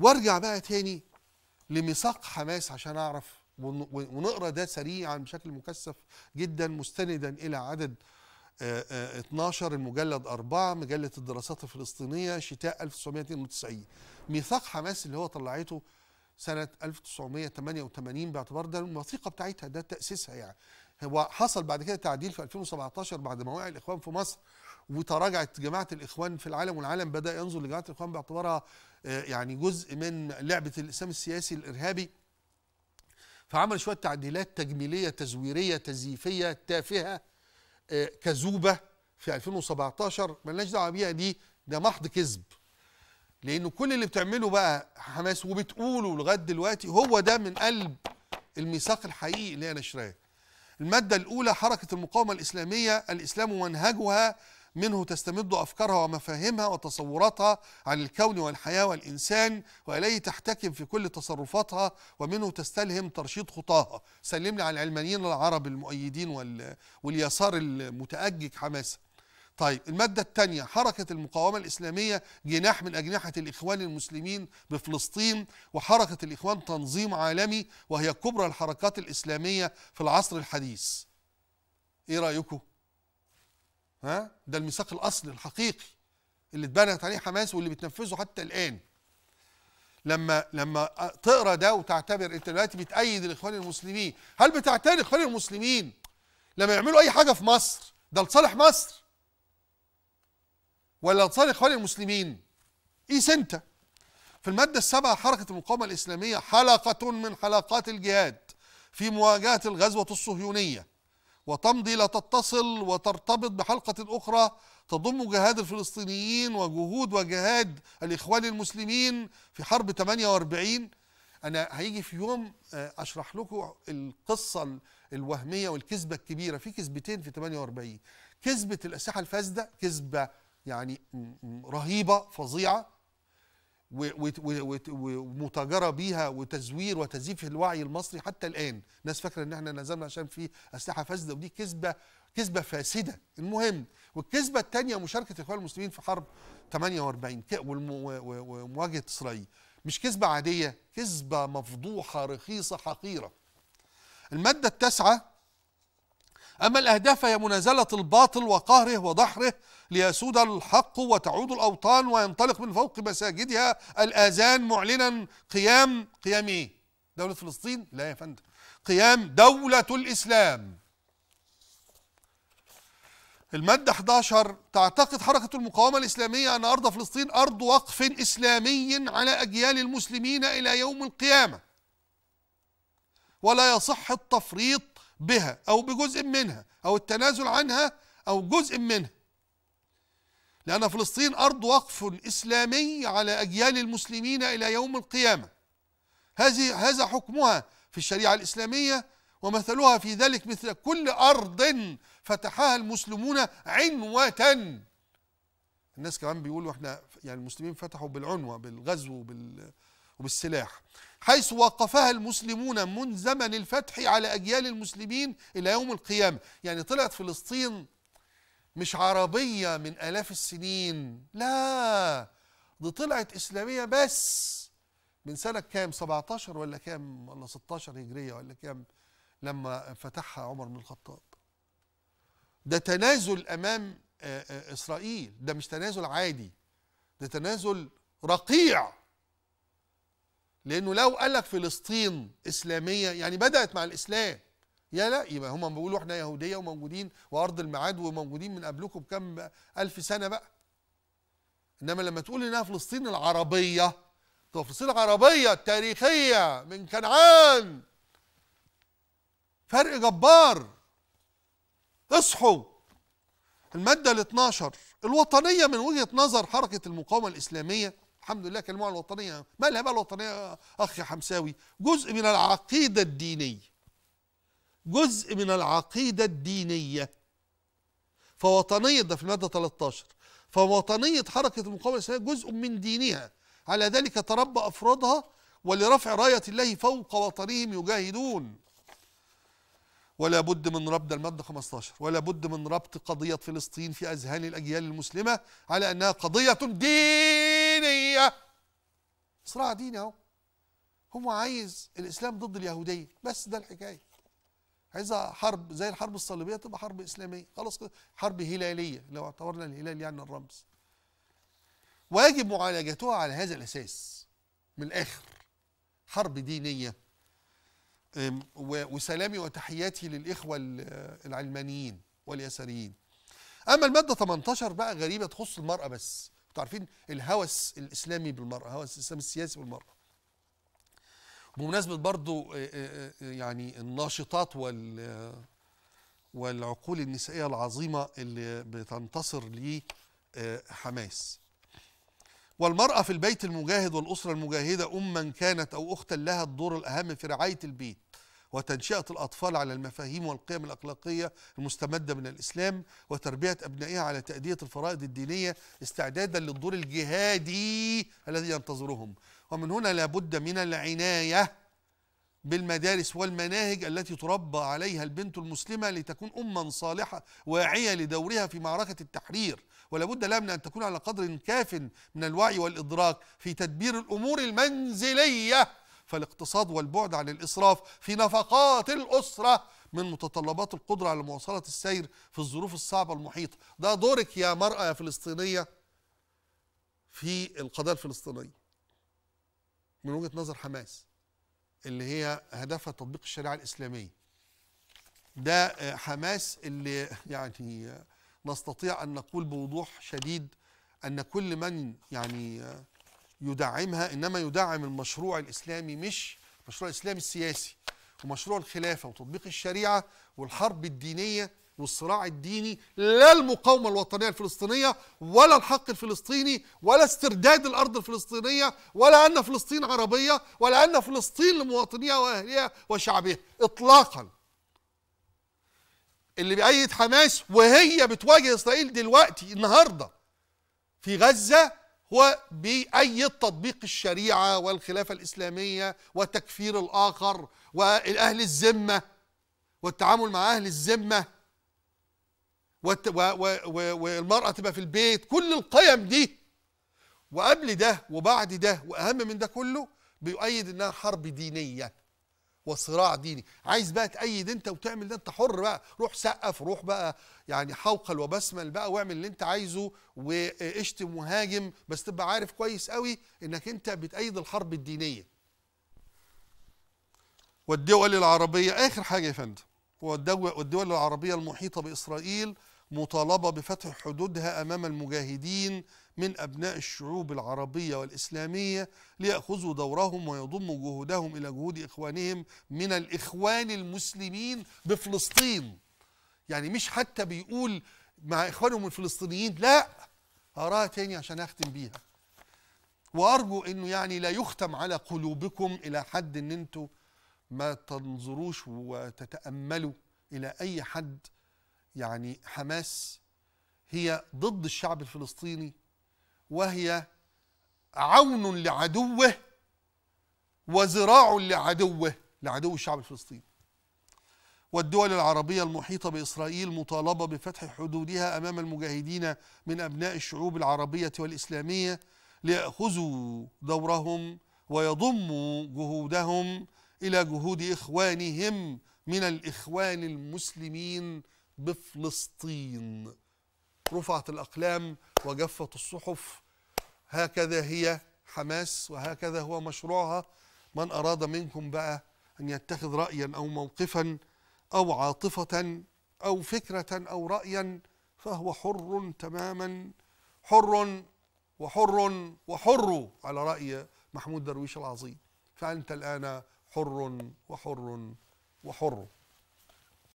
وارجع بقى تاني لميثاق حماس عشان اعرف ونقرا ده سريعا بشكل مكثف جدا مستندا الى عدد 12 آه، آه، المجلد 4 مجلة الدراسات الفلسطينية شتاء 1992 ميثاق حماس اللي هو طلعته سنة 1988 باعتبار ده الوثيقة بتاعتها ده تأسيسها يعني هو حصل بعد كده تعديل في 2017 بعد ما الإخوان في مصر وتراجعت جماعه الاخوان في العالم والعالم بدا ينظر لجماعه الاخوان باعتبارها آه، يعني جزء من لعبه الاسلام السياسي الارهابي فعمل شويه تعديلات تجميليه تزويريه تزييفيه تافهه آه، كذوبه في 2017 مالناش دعوه بيها دي ده محض كذب لان كل اللي بتعمله بقى حماس وبتقوله لغايه دلوقتي هو ده من قلب الميثاق الحقيقي اللي هي نشراه الماده الاولى حركه المقاومه الاسلاميه الاسلام ومنهجها منه تستمد أفكارها ومفاهيمها وتصوراتها عن الكون والحياة والإنسان وإليه تحتكم في كل تصرفاتها ومنه تستلهم ترشيد خطاها سلمني على العلمانيين العرب المؤيدين وال... واليسار المتأجج حماسة طيب المادة الثانية حركة المقاومة الإسلامية جناح من أجنحة الإخوان المسلمين بفلسطين وحركة الإخوان تنظيم عالمي وهي كبرى الحركات الإسلامية في العصر الحديث إيه رأيكم؟ ها ده الميثاق الاصلي الحقيقي اللي اتبنت عليه حماس واللي بتنفذه حتى الان لما لما تقرا ده وتعتبر انت دلوقتي بتأيد الاخوان المسلمين هل بتعتبر الاخوان المسلمين لما يعملوا اي حاجه في مصر ده لصالح مصر ولا لصالح اخوان المسلمين قيس إيه انت في الماده السابعه حركه المقاومه الاسلاميه حلقه من حلقات الجهاد في مواجهه الغزوه الصهيونيه وتمضي لا تتصل وترتبط بحلقة أخرى تضم جهاد الفلسطينيين وجهود وجهاد الإخوان المسلمين في حرب 48 أنا هيجي في يوم آه، أشرح لكم القصة الوهمية والكذبة الكبيرة في كذبتين في 48 كذبة الأسلحة الفاسدة كذبة يعني رهيبة فظيعة ومتاجره بيها وتزوير وتزييف الوعي المصري حتى الان الناس فاكره ان احنا نزلنا عشان في اسلحه فاسده ودي كذبه كذبه فاسده المهم والكذبه الثانيه مشاركه الاخوان المسلمين في حرب 48 ومواجهه اسرائيل مش كذبه عاديه كذبه مفضوحه رخيصه حقيره الماده التاسعه أما الأهداف هي منازلة الباطل وقهره ودحره ليسود الحق وتعود الأوطان وينطلق من فوق مساجدها الآذان معلنا قيام قيام إيه؟ دولة فلسطين؟ لا يا فندم قيام دولة الإسلام المادة 11 تعتقد حركة المقاومة الإسلامية أن أرض فلسطين أرض وقف إسلامي على أجيال المسلمين إلى يوم القيامة ولا يصح التفريط بها أو بجزء منها أو التنازل عنها أو جزء منها لأن فلسطين أرض وقف إسلامي على أجيال المسلمين إلى يوم القيامة هذه هذا حكمها في الشريعة الإسلامية ومثلها في ذلك مثل كل أرض فتحها المسلمون عنوة الناس كمان بيقولوا احنا يعني المسلمين فتحوا بالعنوة بالغزو وبال وبالسلاح حيث وقفها المسلمون من زمن الفتح على أجيال المسلمين إلى يوم القيامة يعني طلعت فلسطين مش عربية من آلاف السنين لا دي طلعت إسلامية بس من سنة كام 17 ولا كام ولا 16 هجرية ولا كام لما فتحها عمر بن الخطاب ده تنازل أمام آه، آه، إسرائيل ده مش تنازل عادي ده تنازل رقيع لانه لو قال لك فلسطين اسلاميه يعني بدات مع الاسلام يا لا يبقى هم بيقولوا احنا يهوديه وموجودين وارض الميعاد وموجودين من قبلكم بكم الف سنه بقى انما لما تقول انها فلسطين العربيه تبقى فلسطين العربيه التاريخيه من كنعان فرق جبار اصحوا الماده ال 12 الوطنيه من وجهه نظر حركه المقاومه الاسلاميه الحمد لله كلموها الوطنيه ما لها بقى الوطنيه اخ يا حمساوي جزء من العقيده الدينيه جزء من العقيده الدينيه فوطنيه ده في الماده 13 فوطنيه حركه المقاومه الاسلاميه جزء من دينها على ذلك تربى افرادها ولرفع رايه الله فوق وطنهم يجاهدون ولا بد من ربط المادة 15 ولا بد من ربط قضية فلسطين في أذهان الأجيال المسلمة على أنها قضية دين صراع ديني اهو هو عايز الاسلام ضد اليهوديه بس ده الحكايه عايزها حرب زي الحرب الصليبيه تبقى حرب اسلاميه خلاص كده حرب هلاليه لو اعتبرنا الهلال يعني الرمز ويجب معالجتها على هذا الاساس من الاخر حرب دينيه وسلامي وتحياتي للاخوه العلمانيين واليساريين اما الماده 18 بقى غريبه تخص المراه بس انتوا عارفين الهوس الاسلامي بالمراه هوس الاسلام السياسي بالمراه بمناسبه برضو آه، آه، آه، يعني الناشطات وال والعقول النسائيه العظيمه اللي بتنتصر لحماس والمرأة في البيت المجاهد والأسرة المجاهدة أما كانت أو أختا لها الدور الأهم في رعاية البيت وتنشئة الأطفال على المفاهيم والقيم الأخلاقية المستمدة من الإسلام وتربية أبنائها على تأدية الفرائض الدينية استعدادا للدور الجهادي الذي ينتظرهم ومن هنا لابد من العناية بالمدارس والمناهج التي تربى عليها البنت المسلمة لتكون أما صالحة واعية لدورها في معركة التحرير ولابد لها من أن تكون على قدر كاف من الوعي والإدراك في تدبير الأمور المنزلية فالاقتصاد والبعد عن الإسراف في نفقات الأسرة من متطلبات القدرة على مواصلة السير في الظروف الصعبة المحيطة ده دورك يا مرأة يا فلسطينية في القضايا الفلسطينية من وجهة نظر حماس اللي هي هدفها تطبيق الشريعة الإسلامية ده حماس اللي يعني نستطيع أن نقول بوضوح شديد أن كل من يعني يدعمها انما يدعم المشروع الاسلامي مش المشروع الاسلامي السياسي ومشروع الخلافه وتطبيق الشريعه والحرب الدينيه والصراع الديني لا المقاومه الوطنيه الفلسطينيه ولا الحق الفلسطيني ولا استرداد الارض الفلسطينيه ولا ان فلسطين عربيه ولا ان فلسطين لمواطنيها واهلها وشعبها اطلاقا اللي بيأيد حماس وهي بتواجه اسرائيل دلوقتي النهارده في غزه هو تطبيق الشريعة والخلافة الإسلامية وتكفير الآخر والأهل الذمة والتعامل مع أهل الذمة والمرأة تبقى في البيت كل القيم دي وقبل ده وبعد ده وأهم من ده كله بيؤيد إنها حرب دينية وصراع ديني عايز بقى تأيد انت وتعمل ده انت حر بقى روح سقف روح بقى يعني حوقل وبسمل بقى واعمل اللي انت عايزه واشتم وهاجم بس تبقى عارف كويس قوي انك انت بتأيد الحرب الدينية والدول العربية آخر حاجة يا فندم والدول العربية المحيطة بإسرائيل مطالبة بفتح حدودها أمام المجاهدين من أبناء الشعوب العربية والإسلامية ليأخذوا دورهم ويضموا جهودهم إلى جهود إخوانهم من الإخوان المسلمين بفلسطين يعني مش حتى بيقول مع إخوانهم الفلسطينيين لا هقراها تاني عشان أختم بيها وأرجو أنه يعني لا يختم على قلوبكم إلى حد أن أنتوا ما تنظروش وتتأملوا إلى أي حد يعني حماس هي ضد الشعب الفلسطيني وهي عون لعدوه وذراع لعدوه لعدو الشعب الفلسطيني والدول العربية المحيطة بإسرائيل مطالبة بفتح حدودها أمام المجاهدين من أبناء الشعوب العربية والإسلامية ليأخذوا دورهم ويضموا جهودهم إلى جهود إخوانهم من الإخوان المسلمين بفلسطين رفعت الأقلام وجفت الصحف هكذا هي حماس وهكذا هو مشروعها من أراد منكم بقى أن يتخذ رأيا أو موقفا أو عاطفة أو فكرة أو رأيا فهو حر تماما حر وحر وحر على رأي محمود درويش العظيم فأنت الآن حر وحر وحر